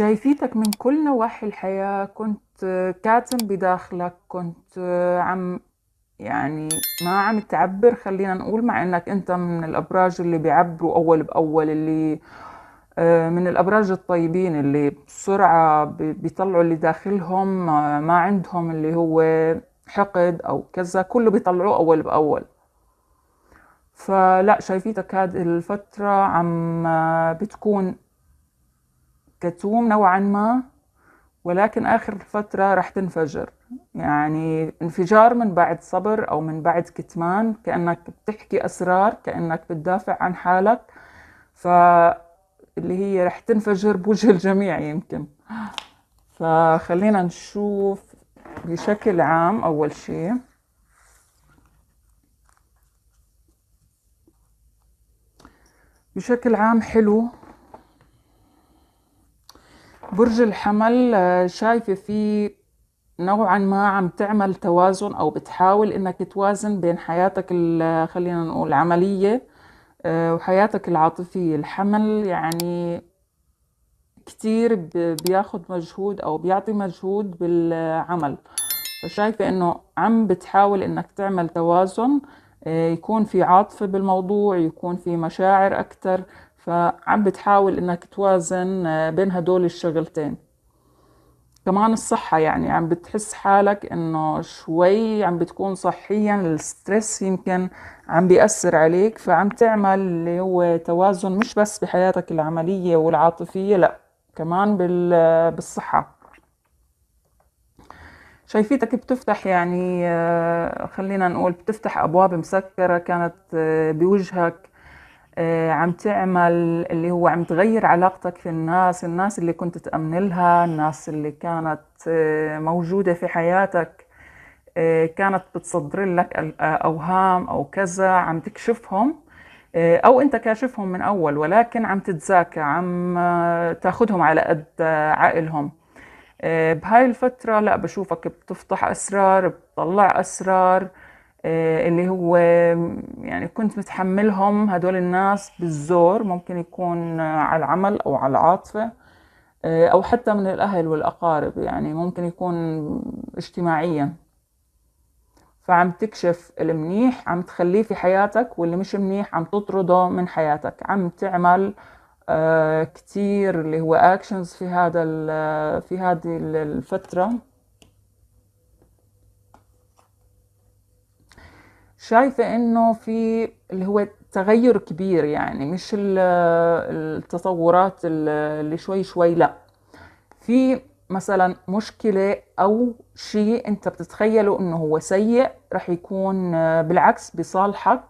شايفيتك من كل نواحي الحياة كنت آه، كاتم بداخلك كنت آه، عم يعني ما عم تعبر خلينا نقول مع انك انت من الابراج اللي بيعبروا اول باول اللي آه، من الابراج الطيبين اللي بسرعه بيطلعوا اللي داخلهم ما عندهم اللي هو حقد او كذا كله بيطلعوه اول باول فلا شايفيتك هذه الفتره عم بتكون كتوم نوعا ما ولكن آخر فترة رح تنفجر يعني انفجار من بعد صبر أو من بعد كتمان كأنك بتحكي أسرار كأنك بتدافع عن حالك ف اللي هي رح تنفجر بوجه الجميع يمكن فخلينا نشوف بشكل عام أول شيء بشكل عام حلو برج الحمل آه، شايفة فيه نوعا ما عم تعمل توازن أو بتحاول إنك توازن بين حياتك خلينا نقول العملية آه، وحياتك العاطفية الحمل يعني كتير بياخد مجهود أو بيعطي مجهود بالعمل فشايفة إنه عم بتحاول إنك تعمل توازن آه، يكون في عاطفة بالموضوع يكون في مشاعر أكتر فعم بتحاول انك توازن آه، بين هدول الشغلتين كمان الصحة يعني عم بتحس حالك انه شوي عم بتكون صحيا الستريس يمكن عم بيأثر عليك فعم تعمل اللي هو توازن مش بس بحياتك العملية والعاطفية لا كمان آه، بالصحة شايفيتك بتفتح يعني آه، خلينا نقول بتفتح أبواب مسكرة كانت بوجهك آه، عم تعمل اللي هو عم تغير علاقتك في الناس الناس اللي كنت تأمن لها الناس اللي كانت آه، موجودة في حياتك آه، كانت بتصدر لك أوهام أو كذا عم تكشفهم أو أنت كاشفهم من أول ولكن عم تتزاكى عم تاخدهم على قد عقلهم بهاي الفترة لا بشوفك بتفتح أسرار بتطلع أسرار آه، اللي هو يعني كنت متحملهم هدول الناس بالزور ممكن يكون آه، على العمل أو على العاطفة آه، أو حتى من الأهل والأقارب يعني ممكن يكون اجتماعيا فعم تكشف المنيح عم تخليه في حياتك واللي مش منيح عم تطرده من حياتك عم تعمل كتير اللي هو اكشنز في هذا في هذه الفتره شايفة انه في اللي هو تغير كبير يعني مش التطورات اللي شوي شوي لا في مثلا مشكلة او شيء انت بتتخيله انه هو سيء رح يكون آه، بالعكس بصالحك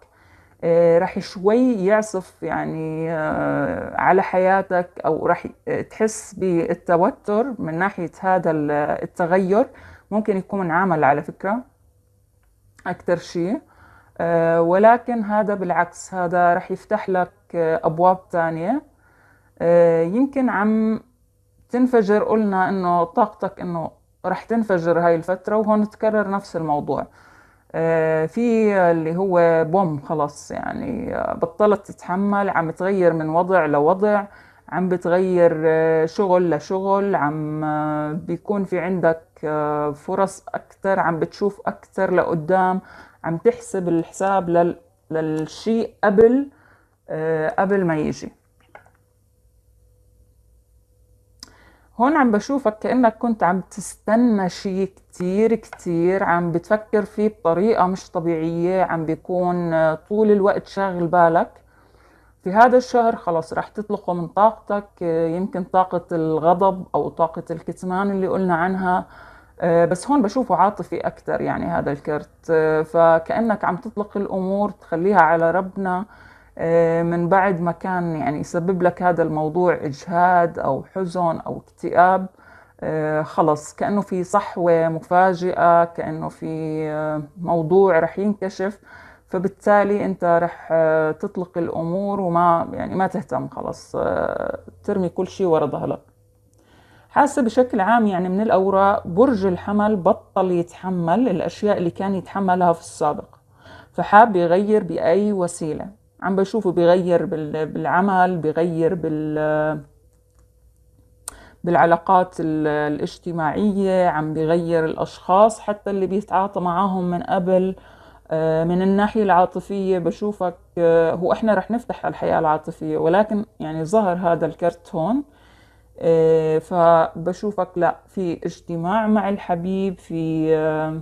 آه، رح شوي يعصف يعني آه، على حياتك او رح تحس بالتوتر من ناحية هذا التغير ممكن يكون عمل على فكرة أكثر شيء آه، ولكن هذا بالعكس هذا رح يفتح لك آه، أبواب تانية آه، يمكن عم تنفجر قلنا إنه طاقتك إنه رح تنفجر هاي الفترة وهون تكرر نفس الموضوع في اللي هو بوم خلص يعني بطلت تتحمل عم تغير من وضع لوضع عم بتغير شغل لشغل عم بيكون في عندك آه، فرص اكثر عم بتشوف اكثر لقدام عم تحسب الحساب لل... للشيء قبل آه، قبل ما يجي هون عم بشوفك كأنك كنت عم تستنى شيء كتير كتير عم بتفكر فيه بطريقة مش طبيعية عم بيكون آه، طول الوقت شاغل بالك في هذا الشهر خلاص رح تطلقه من طاقتك يمكن طاقة الغضب أو طاقة الكتمان اللي قلنا عنها آه، بس هون بشوفه عاطفي أكثر يعني هذا الكرت آه، فكأنك عم تطلق الأمور تخليها على ربنا آه، من بعد ما كان يعني يسبب لك هذا الموضوع إجهاد أو حزن أو اكتئاب خلص كأنه في صحوة مفاجئة كأنه في موضوع رح ينكشف فبالتالي انت رح تطلق الامور وما يعني ما تهتم خلص ترمي كل شيء ورا ظهرك حاسة بشكل عام يعني من الأوراق برج الحمل بطل يتحمل الأشياء اللي كان يتحملها في السابق فحاب يغير بأي وسيلة عم بشوفه بغير بالعمل بغير بال بالعلاقات الاجتماعية عم بغير الأشخاص حتى اللي بيتعاطى معاهم من قبل آه، من الناحية العاطفية بشوفك آه، هو احنا رح نفتح الحياة العاطفية ولكن يعني ظهر هذا الكرت هون آه، فبشوفك لا في اجتماع مع الحبيب في آه،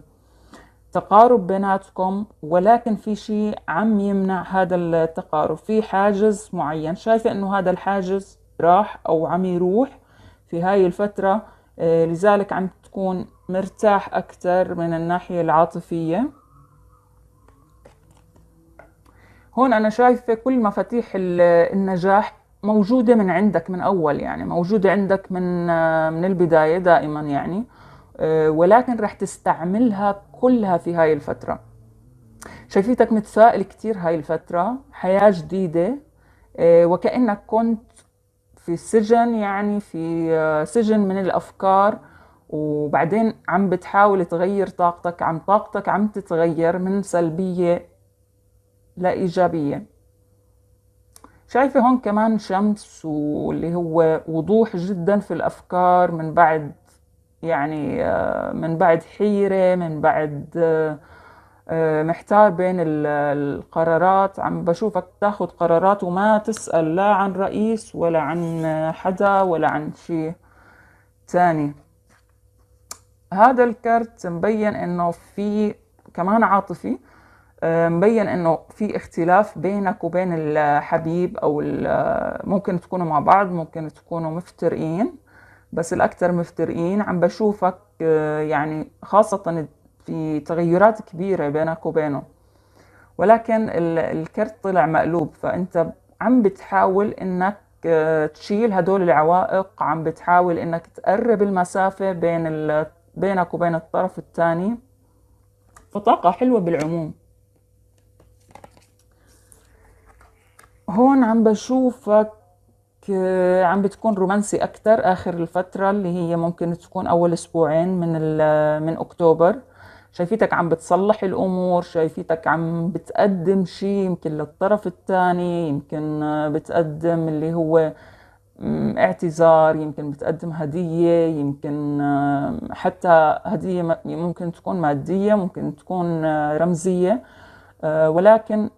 تقارب بيناتكم ولكن في شيء عم يمنع هذا التقارب في حاجز معين شايفة انه هذا الحاجز راح او عم يروح في هاي الفترة آه، لذلك عم تكون مرتاح أكثر من الناحية العاطفية هون أنا شايفة كل مفاتيح النجاح موجوده من عندك من اول يعني موجوده عندك من آه، من البدايه دائما يعني آه، ولكن رح تستعملها كلها في هاي الفتره شايفيتك متفائل كتير هاي الفتره حياه جديده آه، وكانك كنت في سجن يعني في سجن من الافكار وبعدين عم بتحاول تغير طاقتك عم طاقتك عم تتغير من سلبيه لايجابيه شايفة هون كمان شمس واللي هو وضوح جدا في الأفكار من بعد يعني آه، من بعد حيرة من بعد آه، آه، محتار بين القرارات عم بشوفك تاخد قرارات وما تسأل لا عن رئيس ولا عن حدا ولا عن شيء تاني هذا الكرت مبين انه في كمان عاطفي آه، مبين انه في اختلاف بينك وبين الحبيب او آه، ممكن تكونوا مع بعض ممكن تكونوا مفترقين بس الاكثر مفترقين عم بشوفك آه، يعني خاصة في تغيرات كبيرة بينك وبينه ولكن الكرت طلع مقلوب فانت عم بتحاول انك تشيل هدول العوائق عم بتحاول انك تقرب المسافة بين بينك وبين الطرف الثاني فطاقة حلوة بالعموم هون عم بشوفك آه، عم بتكون رومانسي اكثر اخر الفتره اللي هي ممكن تكون اول اسبوعين من من اكتوبر شايفيتك عم بتصلح الامور شايفيتك عم بتقدم شيء يمكن للطرف الثاني يمكن آه، بتقدم اللي هو اعتذار يمكن بتقدم هدية يمكن آه، حتى هدية ممكن تكون مادية ممكن تكون رمزية ولكن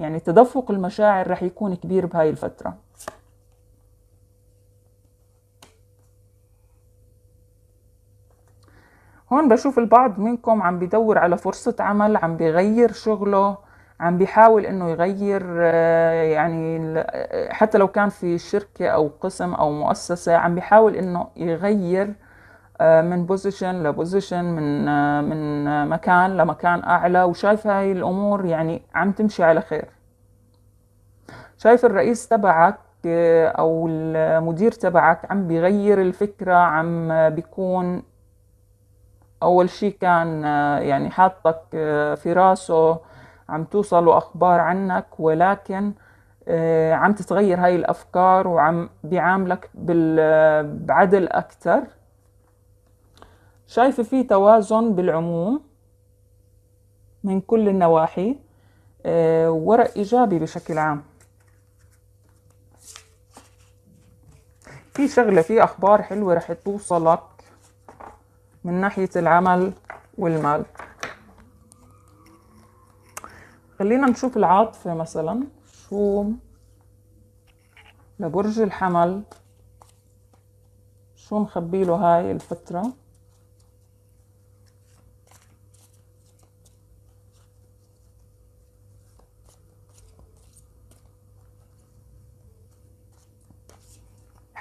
يعني تدفق المشاعر رح يكون كبير بهاي الفترة هون بشوف البعض منكم عم بدور على فرصة عمل عم بغير شغله عم بيحاول انه يغير آه، يعني آه، حتى لو كان في شركة او قسم او مؤسسة عم بيحاول انه يغير آه، من بوزيشن لبوزيشن من آه، من آه، مكان لمكان اعلى وشايفه هاي الامور يعني عم تمشي على خير شايف الرئيس تبعك او المدير تبعك عم بيغير الفكره عم بيكون اول شيء كان يعني حاطك في راسه عم توصلوا اخبار عنك ولكن عم تتغير هاي الافكار وعم بيعاملك بعدل اكثر شايفة في توازن بالعموم من كل النواحي آه، ورق إيجابي بشكل عام في شغلة في أخبار حلوة رح توصلك من ناحية العمل والمال خلينا نشوف العاطفة مثلا شو لبرج الحمل شو مخبيله هاي الفترة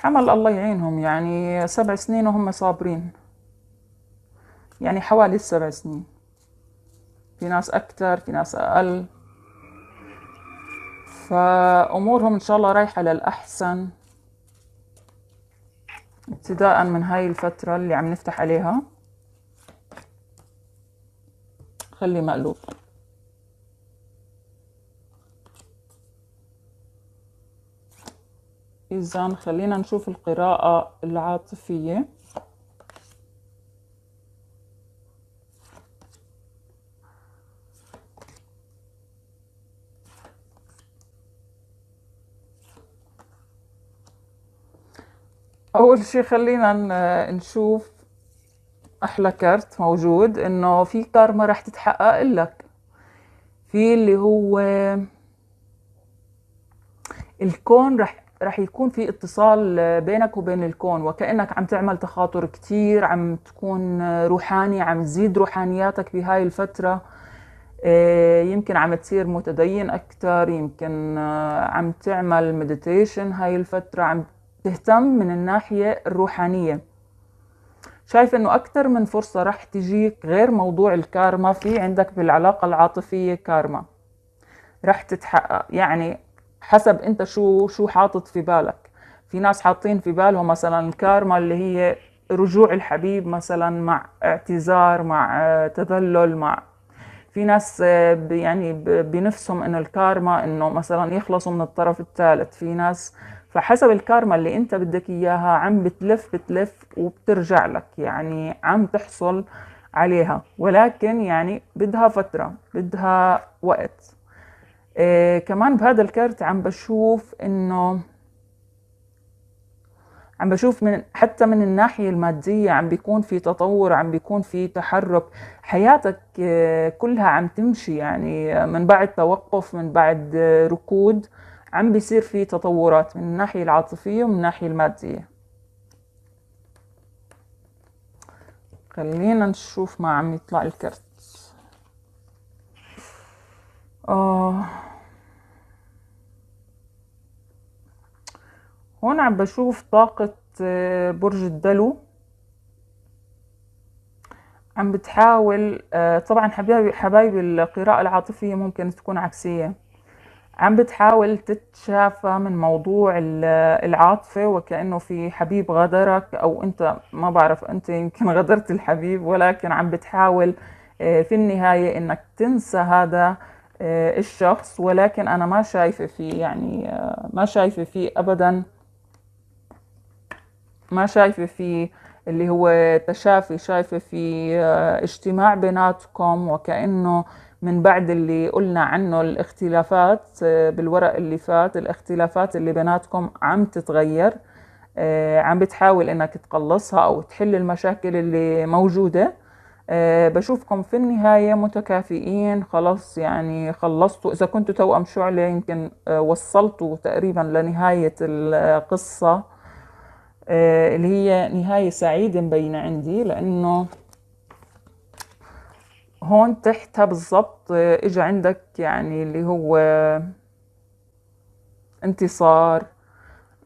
حمل الله يعينهم يعني سبع سنين وهم صابرين يعني حوالي السبع سنين في ناس أكثر في ناس أقل فأمورهم إن شاء الله رايحة للأحسن ابتداء من هاي الفترة اللي عم نفتح عليها خلي مقلوب إذا خلينا نشوف القراءة العاطفية أول شيء خلينا نشوف أحلى كارت موجود إنه في كارما رح تتحقق لك في اللي هو الكون رح رح يكون في اتصال بينك وبين الكون وكأنك عم تعمل تخاطر كتير عم تكون روحاني عم تزيد روحانياتك بهاي الفترة آه، يمكن عم تصير متدين أكتر يمكن آه، عم تعمل مديتيشن هاي الفترة عم تهتم من الناحية الروحانية شايف انه اكثر من فرصة رح تجيك غير موضوع الكارما في عندك بالعلاقة العاطفية كارما رح تتحقق يعني حسب انت شو شو حاطط في بالك في ناس حاطين في بالهم مثلا الكارما اللي هي رجوع الحبيب مثلا مع اعتذار مع آه، تذلل مع في ناس آه، يعني بنفسهم انه الكارما انه مثلا يخلصوا من الطرف الثالث في ناس فحسب الكارما اللي انت بدك اياها عم بتلف بتلف وبترجع لك يعني عم تحصل عليها ولكن يعني بدها فترة بدها وقت آه كمان بهذا الكرت عم بشوف انه عم بشوف من حتى من الناحية المادية عم بيكون في تطور عم بيكون في تحرك حياتك إيه، كلها عم تمشي يعني من بعد توقف من بعد إيه، ركود عم بيصير في تطورات من الناحية العاطفية ومن الناحية المادية خلينا نشوف ما عم يطلع الكرت هون آه. عم بشوف طاقة آه، برج الدلو عم بتحاول آه، طبعا حبايبي حبايبي القراءة العاطفية ممكن تكون عكسية عم بتحاول تتشافى من موضوع العاطفة وكأنه في حبيب غدرك أو أنت ما بعرف أنت يمكن غدرت الحبيب ولكن عم بتحاول في النهاية أنك تنسى هذا آه، الشخص ولكن انا ما شايفه فيه يعني آه، ما شايفه فيه ابدا ما شايفه فيه اللي هو تشافي شايفه فيه آه، اجتماع بيناتكم وكانه من بعد اللي قلنا عنه الاختلافات بالورق اللي فات الاختلافات اللي بيناتكم عم تتغير عم بتحاول انك تقلصها او تحل المشاكل اللي موجوده آه، بشوفكم في النهاية متكافئين خلاص يعني خلصتوا إذا كنتوا توأم شعلة يمكن آه، وصلتوا تقريبا لنهاية القصة آه، اللي هي نهاية سعيدة مبينة عندي لأنه هون تحتها بالضبط اجى عندك يعني اللي هو انتصار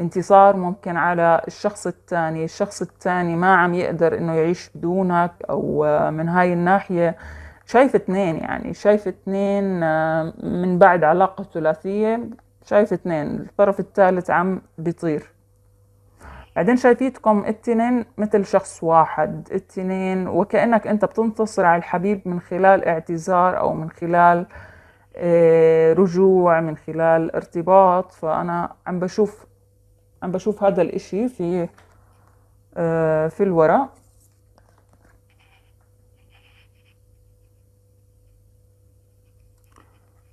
انتصار ممكن على الشخص الثاني الشخص الثاني ما عم يقدر انه يعيش بدونك او آه، من هاي الناحية شايف اثنين يعني شايف اثنين آه، من بعد علاقة ثلاثية شايف اثنين الطرف الثالث عم بيطير بعدين شايفيتكم التنين مثل شخص واحد التنين وكأنك انت بتنتصر على الحبيب من خلال اعتذار او من خلال آه، رجوع من خلال ارتباط فأنا عم بشوف عم بشوف هذا الاشي في آه في الورق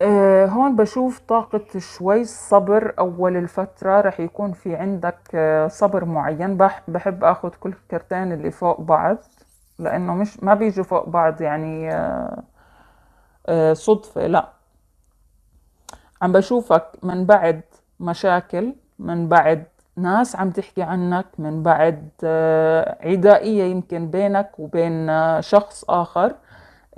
آه، هون بشوف طاقة شوي الصبر أول الفترة رح يكون في عندك آه، صبر معين بحب أخذ كل كرتين اللي فوق بعض لأنه مش ما بيجوا فوق بعض يعني آه، صدفة لا عم بشوفك من بعد مشاكل من بعد ناس عم تحكي عنك من بعد آه، عدائية يمكن بينك وبين آه، شخص آخر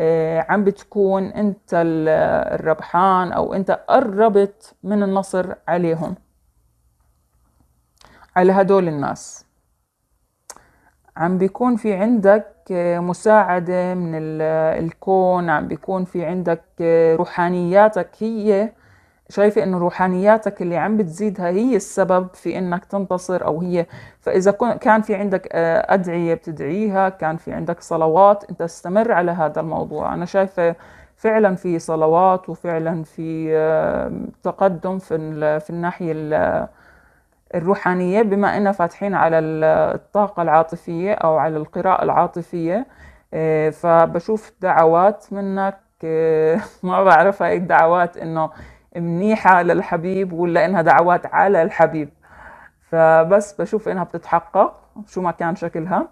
آه، عم بتكون أنت الربحان أو أنت قربت من النصر عليهم على هدول الناس عم بيكون في عندك مساعدة من الكون عم بيكون في عندك روحانياتك هي شايفة انه روحانياتك اللي عم بتزيدها هي السبب في انك تنتصر او هي فاذا كان في عندك آه، ادعية بتدعيها كان في عندك صلوات انت استمر على هذا الموضوع انا شايفة فعلا في صلوات وفعلا في تقدم في في الناحية الروحانية بما اننا فاتحين على الطاقة العاطفية او على القراءة العاطفية آه، فبشوف دعوات منك آه، ما بعرف هاي الدعوات انه منيحة للحبيب ولا إنها دعوات على الحبيب فبس بشوف إنها بتتحقق شو ما كان شكلها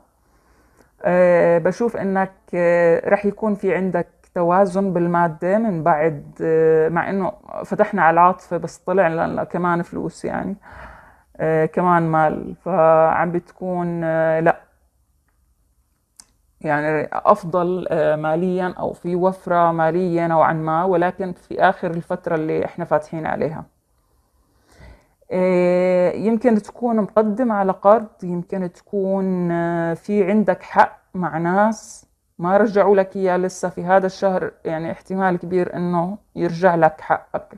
آه، بشوف إنك آه، رح يكون في عندك توازن بالمادة من بعد آه، مع إنه فتحنا على العاطفة بس طلع لنا كمان فلوس يعني كمان مال فعم بتكون لأ يعني افضل آه، ماليا او في وفره ماليه نوعا ما ولكن في اخر الفتره اللي احنا فاتحين عليها آه، يمكن تكون مقدم على قرض يمكن تكون آه، في عندك حق مع ناس ما رجعوا لك اياه لسه في هذا الشهر يعني احتمال كبير انه يرجع لك حقك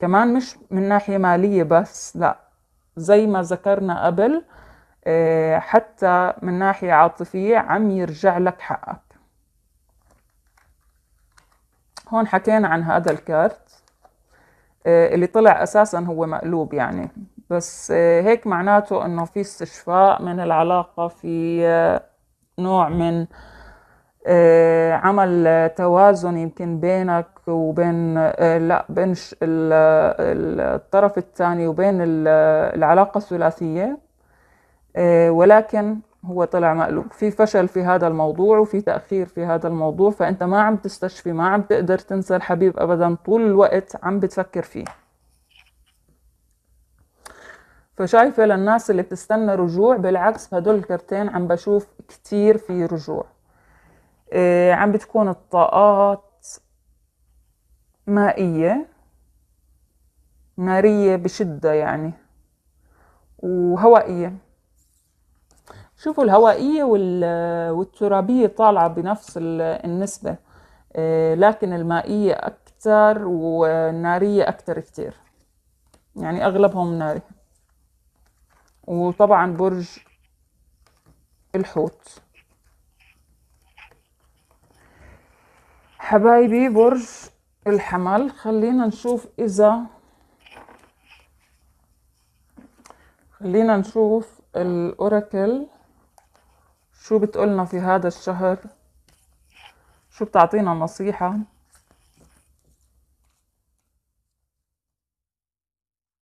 كمان مش من ناحيه ماليه بس لا زي ما ذكرنا قبل آه، حتى من ناحية عاطفية عم يرجع لك حقك هون حكينا عن هذا الكارت آه، اللي طلع أساسا هو مقلوب يعني بس آه، هيك معناته أنه في استشفاء من العلاقة في نوع من عمل توازن يمكن بينك وبين لا بين الطرف الثاني وبين العلاقة الثلاثية آه، ولكن هو طلع مقلوب في فشل في هذا الموضوع وفي تأخير في هذا الموضوع فأنت ما عم تستشفي ما عم تقدر تنسى الحبيب أبدا طول الوقت عم بتفكر فيه فشايفة للناس اللي بتستنى رجوع بالعكس هدول الكرتين عم بشوف كتير في رجوع إيه عم بتكون الطاقات مائية نارية بشدة يعني وهوائية شوفوا الهوائية والترابية طالعة بنفس النسبة آه، لكن المائية أكثر والنارية أكثر كتير يعني أغلبهم ناري وطبعا برج الحوت حبايبي برج الحمل خلينا نشوف إذا خلينا نشوف الأوراكل شو بتقولنا في هذا الشهر شو بتعطينا نصيحة